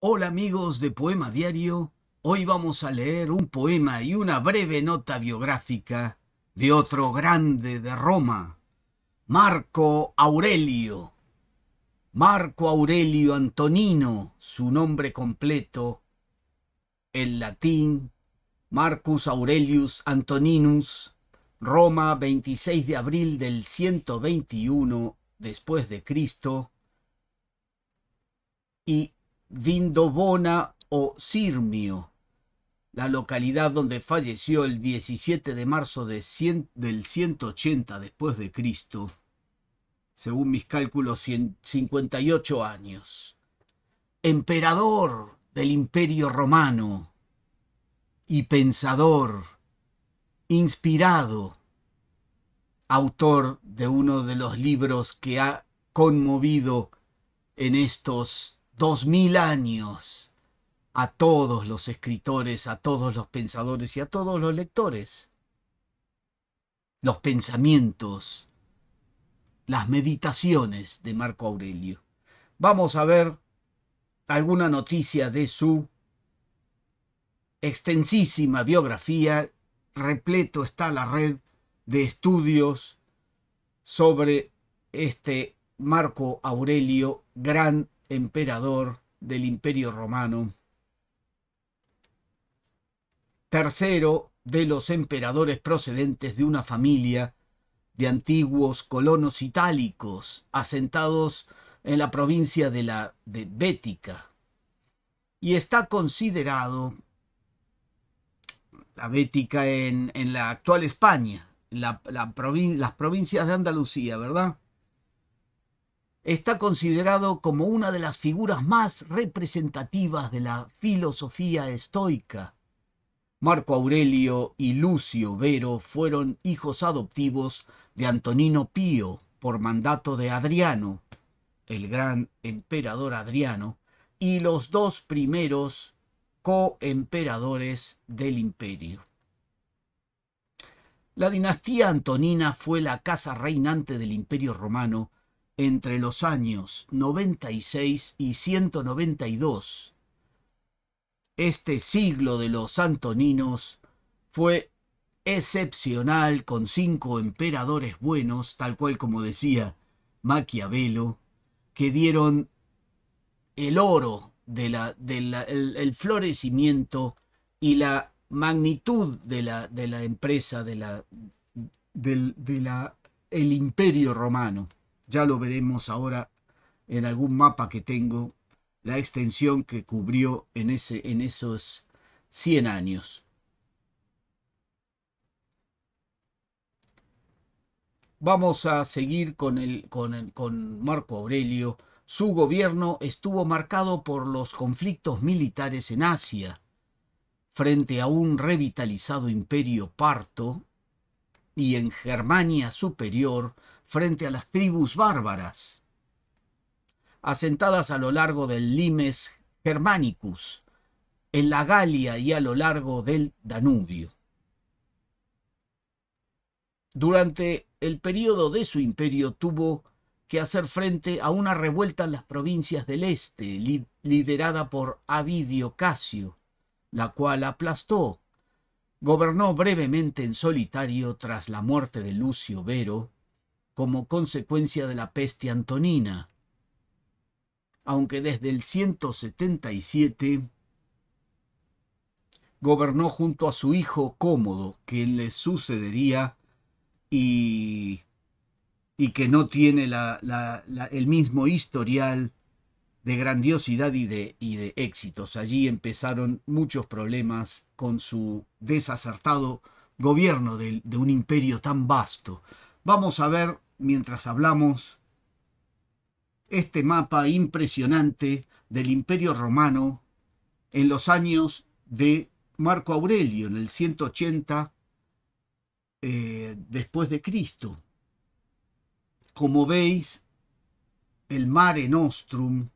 Hola amigos de Poema Diario, hoy vamos a leer un poema y una breve nota biográfica de otro grande de Roma, Marco Aurelio. Marco Aurelio Antonino, su nombre completo, en latín, Marcus Aurelius Antoninus, Roma 26 de abril del 121 después de Cristo, y Vindobona o Sirmio, la localidad donde falleció el 17 de marzo del 180 después de Cristo, según mis cálculos 58 años, emperador del imperio romano y pensador, inspirado, autor de uno de los libros que ha conmovido en estos dos mil años a todos los escritores, a todos los pensadores y a todos los lectores. Los pensamientos, las meditaciones de Marco Aurelio. Vamos a ver alguna noticia de su extensísima biografía. Repleto está la red de estudios sobre este Marco Aurelio, gran emperador del imperio romano, tercero de los emperadores procedentes de una familia de antiguos colonos itálicos asentados en la provincia de la de Bética y está considerado la Bética en, la actual España, la, las provincias de Andalucía, ¿verdad? está considerado como una de las figuras más representativas de la filosofía estoica. Marco Aurelio y Lucio Vero fueron hijos adoptivos de Antonino Pío por mandato de Adriano, el gran emperador Adriano, y los dos primeros coemperadores del imperio. La dinastía antonina fue la casa reinante del imperio romano entre los años 96 y 192. Este siglo de los antoninos fue excepcional con cinco emperadores buenos, tal cual como decía Maquiavelo, que dieron el oro de la, el, florecimiento y la magnitud de la, de la empresa, de la, del la, el imperio romano. Ya lo veremos ahora en algún mapa que tengo, la extensión que cubrió en, ese, en esos 100 años. Vamos a seguir con, el, con, con Marco Aurelio. Su gobierno estuvo marcado por los conflictos militares en Asia, frente a un revitalizado imperio parto, y en Germania superior frente a las tribus bárbaras, asentadas a lo largo del limes germanicus, en la Galia y a lo largo del Danubio. Durante el periodo de su imperio tuvo que hacer frente a una revuelta en las provincias del este, liderada por Avidio Casio, la cual aplastó. Gobernó brevemente en solitario tras la muerte de Lucio Vero como consecuencia de la peste antonina, aunque desde el 177 gobernó junto a su hijo Cómodo, que le sucedería y, que no tiene el mismo historial de grandiosidad y de, de éxitos. Allí empezaron muchos problemas con su desacertado gobierno de un imperio tan vasto. Vamos a ver mientras hablamos, este mapa impresionante del Imperio Romano en los años de Marco Aurelio, en el 180 eh, después de Cristo. Como veis, el Mare Nostrum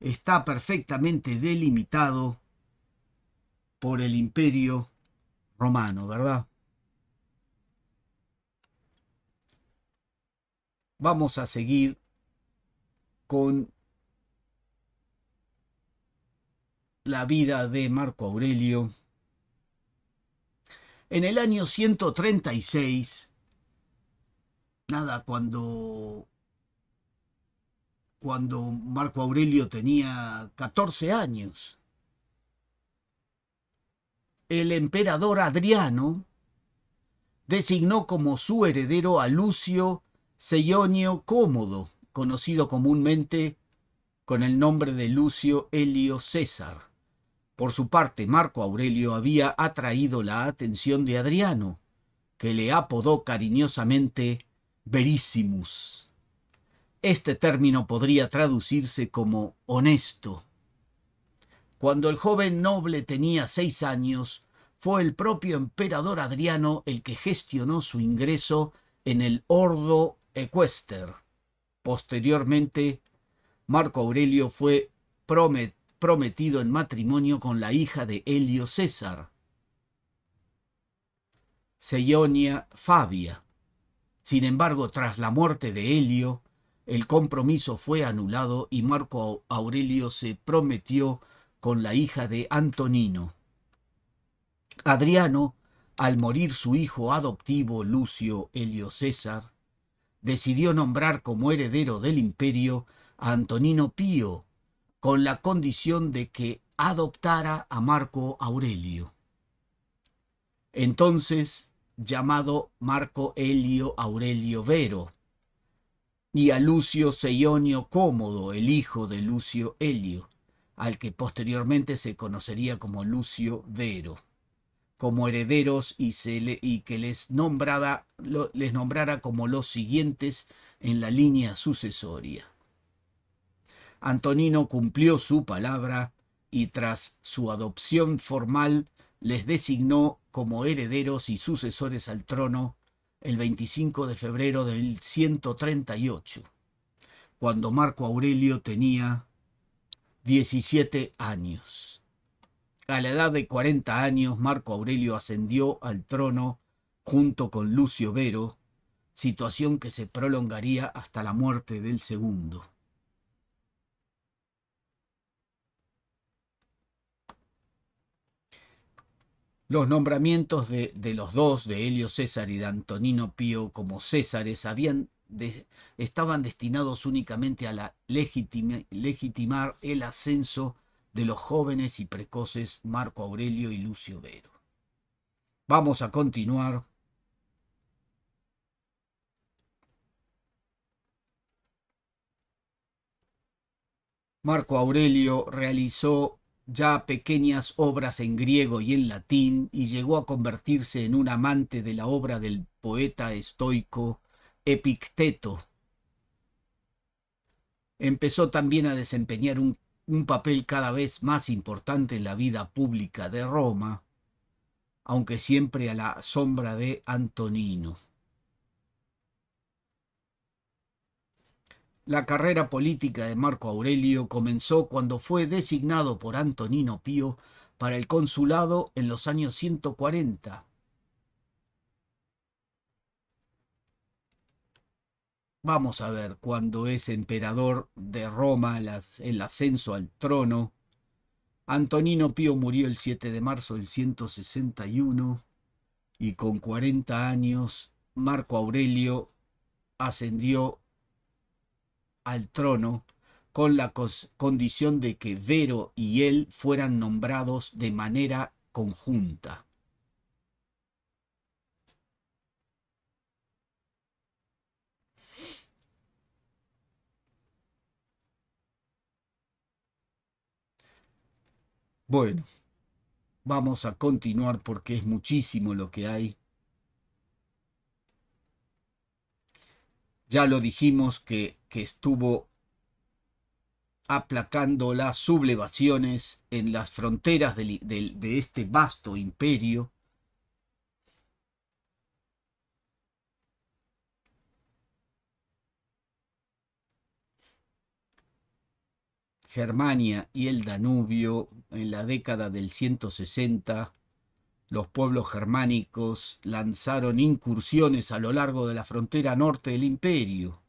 está perfectamente delimitado por el Imperio Romano, ¿verdad? vamos a seguir con la vida de Marco Aurelio. En el año 136, nada, cuando, cuando Marco Aurelio tenía 14 años, el emperador Adriano designó como su heredero a Lucio Seionio Cómodo, conocido comúnmente con el nombre de Lucio Helio César. Por su parte, Marco Aurelio había atraído la atención de Adriano, que le apodó cariñosamente Verissimus. Este término podría traducirse como honesto. Cuando el joven noble tenía seis años, fue el propio emperador Adriano el que gestionó su ingreso en el ordo ecuestre. Posteriormente, Marco Aurelio fue prometido en matrimonio con la hija de Helio César, Seonia Fabia. Sin embargo, tras la muerte de Helio, el compromiso fue anulado y Marco Aurelio se prometió con la hija de Antonino. Adriano, al morir su hijo adoptivo Lucio Helio César, decidió nombrar como heredero del imperio a Antonino Pío, con la condición de que adoptara a Marco Aurelio. Entonces llamado Marco Elio Aurelio Vero, y a Lucio Seionio Cómodo, el hijo de Lucio Elio, al que posteriormente se conocería como Lucio Vero como herederos y, y que les, les nombrara como los siguientes en la línea sucesoria. Antonino cumplió su palabra y tras su adopción formal les designó como herederos y sucesores al trono el 25 de febrero del 138, cuando Marco Aurelio tenía 17 años. A la edad de 40 años, Marco Aurelio ascendió al trono junto con Lucio Vero, situación que se prolongaría hasta la muerte del segundo. Los nombramientos de, los dos, de Helio César y de Antonino Pío como Césares, habían estaban destinados únicamente a la legitimar el ascenso de los jóvenes y precoces Marco Aurelio y Lucio Vero. Vamos a continuar Marco Aurelio realizó ya pequeñas obras en griego y en latín y llegó a convertirse en un amante de la obra del poeta estoico Epicteto. Empezó también a desempeñar un un papel cada vez más importante en la vida pública de Roma, aunque siempre a la sombra de Antonino. La carrera política de Marco Aurelio comenzó cuando fue designado por Antonino Pío para el consulado en los años 140 Vamos a ver, cuando es emperador de Roma, el ascenso al trono. Antonino Pío murió el 7 de marzo del 161 y con 40 años Marco Aurelio ascendió al trono con la condición de que Vero y él fueran nombrados de manera conjunta. Bueno, vamos a continuar porque es muchísimo lo que hay. Ya lo dijimos que, estuvo aplacando las sublevaciones en las fronteras de este vasto imperio Germania y el Danubio, en la década del 160, los pueblos germánicos lanzaron incursiones a lo largo de la frontera norte del imperio,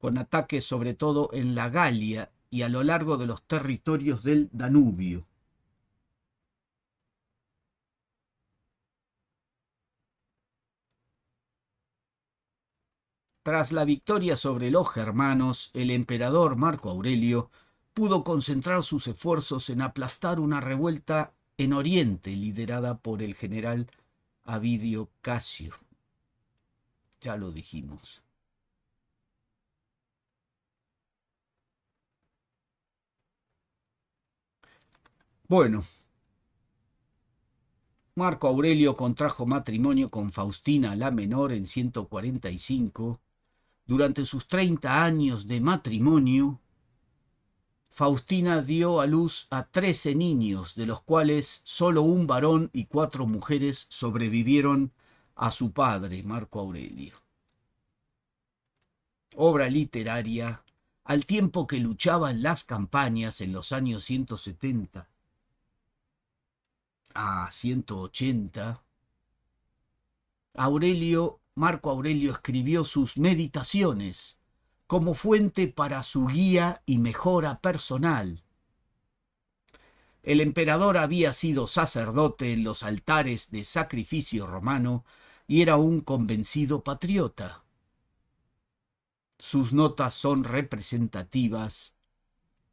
con ataques sobre todo en la Galia y a lo largo de los territorios del Danubio. Tras la victoria sobre los germanos, el emperador Marco Aurelio pudo concentrar sus esfuerzos en aplastar una revuelta en Oriente liderada por el general Avidio Casio. Ya lo dijimos. Bueno, Marco Aurelio contrajo matrimonio con Faustina la Menor en 145 durante sus 30 años de matrimonio, Faustina dio a luz a 13 niños, de los cuales solo un varón y cuatro mujeres sobrevivieron a su padre, Marco Aurelio. Obra literaria, al tiempo que luchaban las campañas en los años 170 a 180, Aurelio Marco Aurelio escribió sus meditaciones como fuente para su guía y mejora personal. El emperador había sido sacerdote en los altares de sacrificio romano y era un convencido patriota. Sus notas son representativas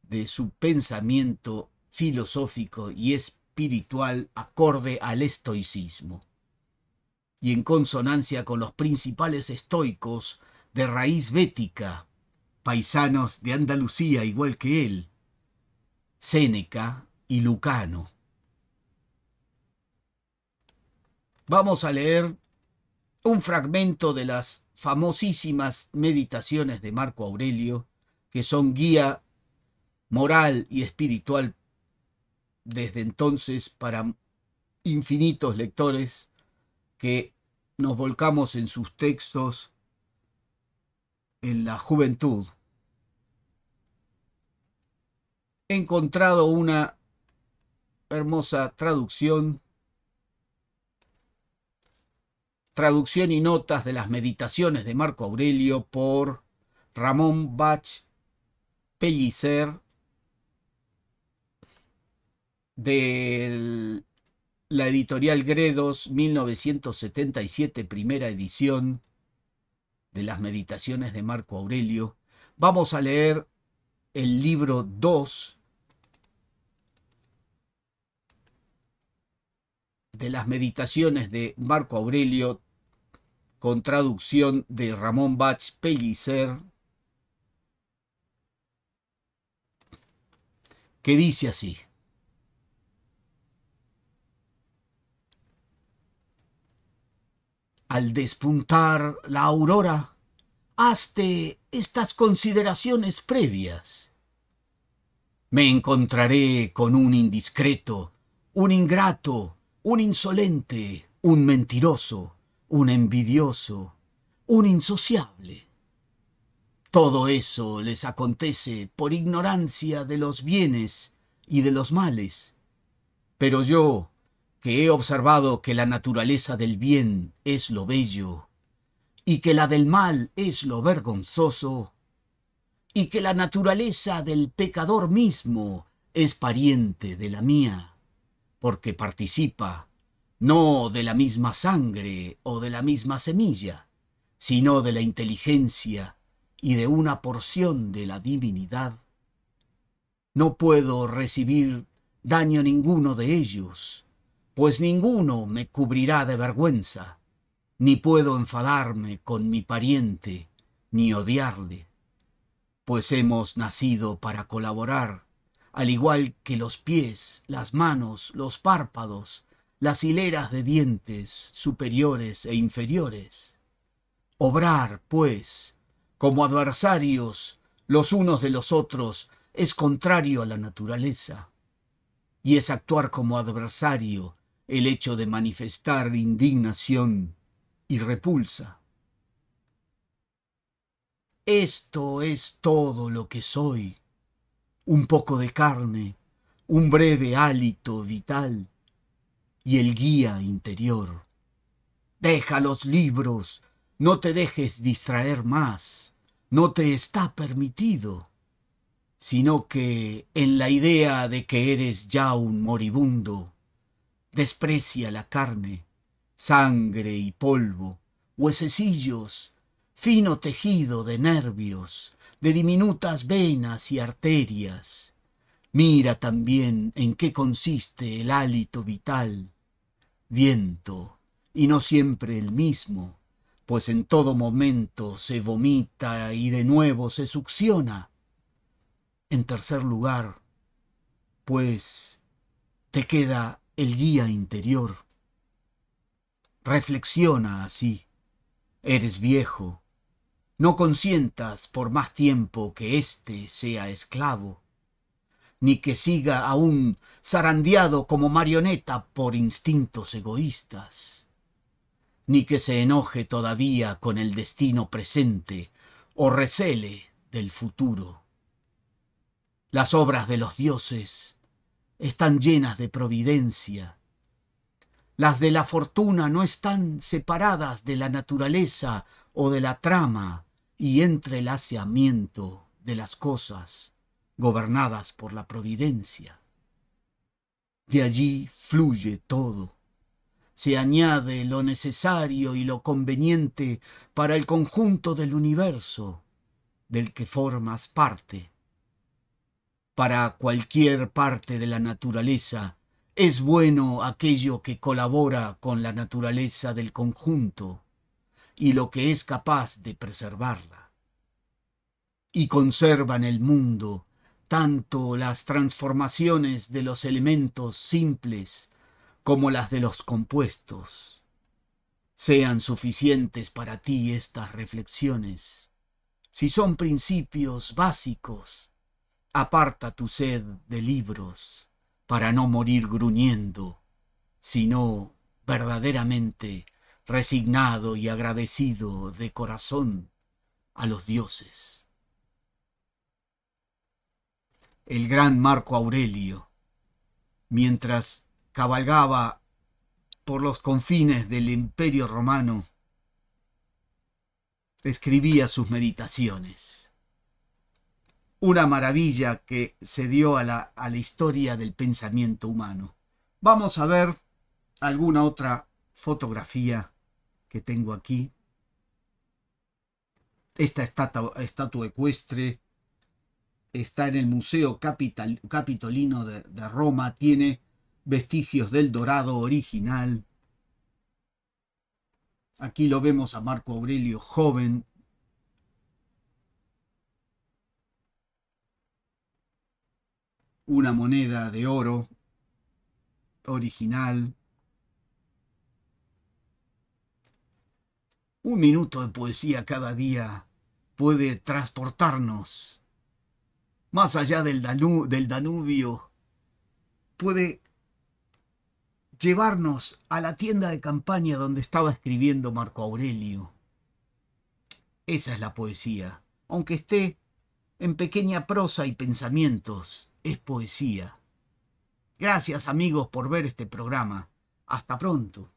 de su pensamiento filosófico y espiritual acorde al estoicismo y en consonancia con los principales estoicos de raíz bética, paisanos de Andalucía igual que él, Séneca y Lucano. Vamos a leer un fragmento de las famosísimas meditaciones de Marco Aurelio, que son guía moral y espiritual desde entonces para infinitos lectores que nos volcamos en sus textos en la juventud, he encontrado una hermosa traducción, traducción y notas de las meditaciones de Marco Aurelio por Ramón Bach Pellicer del la editorial Gredos, 1977, primera edición de las meditaciones de Marco Aurelio. Vamos a leer el libro 2 de las meditaciones de Marco Aurelio, con traducción de Ramón Bach Pellicer, que dice así. al despuntar la aurora, hazte estas consideraciones previas. Me encontraré con un indiscreto, un ingrato, un insolente, un mentiroso, un envidioso, un insociable. Todo eso les acontece por ignorancia de los bienes y de los males. Pero yo, que he observado que la naturaleza del bien es lo bello, y que la del mal es lo vergonzoso, y que la naturaleza del pecador mismo es pariente de la mía, porque participa no de la misma sangre o de la misma semilla, sino de la inteligencia y de una porción de la divinidad. No puedo recibir daño ninguno de ellos, pues ninguno me cubrirá de vergüenza, ni puedo enfadarme con mi pariente, ni odiarle, pues hemos nacido para colaborar, al igual que los pies, las manos, los párpados, las hileras de dientes superiores e inferiores. Obrar, pues, como adversarios los unos de los otros es contrario a la naturaleza, y es actuar como adversario el hecho de manifestar indignación y repulsa. Esto es todo lo que soy. Un poco de carne, un breve hálito vital y el guía interior. Deja los libros, no te dejes distraer más, no te está permitido, sino que en la idea de que eres ya un moribundo, desprecia la carne, sangre y polvo, huesecillos, fino tejido de nervios, de diminutas venas y arterias. Mira también en qué consiste el hálito vital, viento, y no siempre el mismo, pues en todo momento se vomita y de nuevo se succiona. En tercer lugar, pues te queda el guía interior. Reflexiona así. Eres viejo. No consientas por más tiempo que éste sea esclavo, ni que siga aún zarandeado como marioneta por instintos egoístas, ni que se enoje todavía con el destino presente o recele del futuro. Las obras de los dioses están llenas de providencia. Las de la fortuna no están separadas de la naturaleza o de la trama y entrelaceamiento de las cosas gobernadas por la providencia. De allí fluye todo. Se añade lo necesario y lo conveniente para el conjunto del universo del que formas parte para cualquier parte de la naturaleza. Es bueno aquello que colabora con la naturaleza del conjunto y lo que es capaz de preservarla. Y conservan el mundo tanto las transformaciones de los elementos simples como las de los compuestos. Sean suficientes para ti estas reflexiones, si son principios básicos aparta tu sed de libros para no morir gruñendo, sino verdaderamente resignado y agradecido de corazón a los dioses. El gran Marco Aurelio, mientras cabalgaba por los confines del imperio romano, escribía sus meditaciones una maravilla que se dio a la, historia del pensamiento humano. Vamos a ver alguna otra fotografía que tengo aquí. Esta estatua, estatua ecuestre está en el Museo Capitolino de Roma, tiene vestigios del dorado original. Aquí lo vemos a Marco Aurelio joven, una moneda de oro original. Un minuto de poesía cada día puede transportarnos más allá del, Danubio, puede llevarnos a la tienda de campaña donde estaba escribiendo Marco Aurelio. Esa es la poesía, aunque esté en pequeña prosa y pensamientos es poesía. Gracias amigos por ver este programa. Hasta pronto.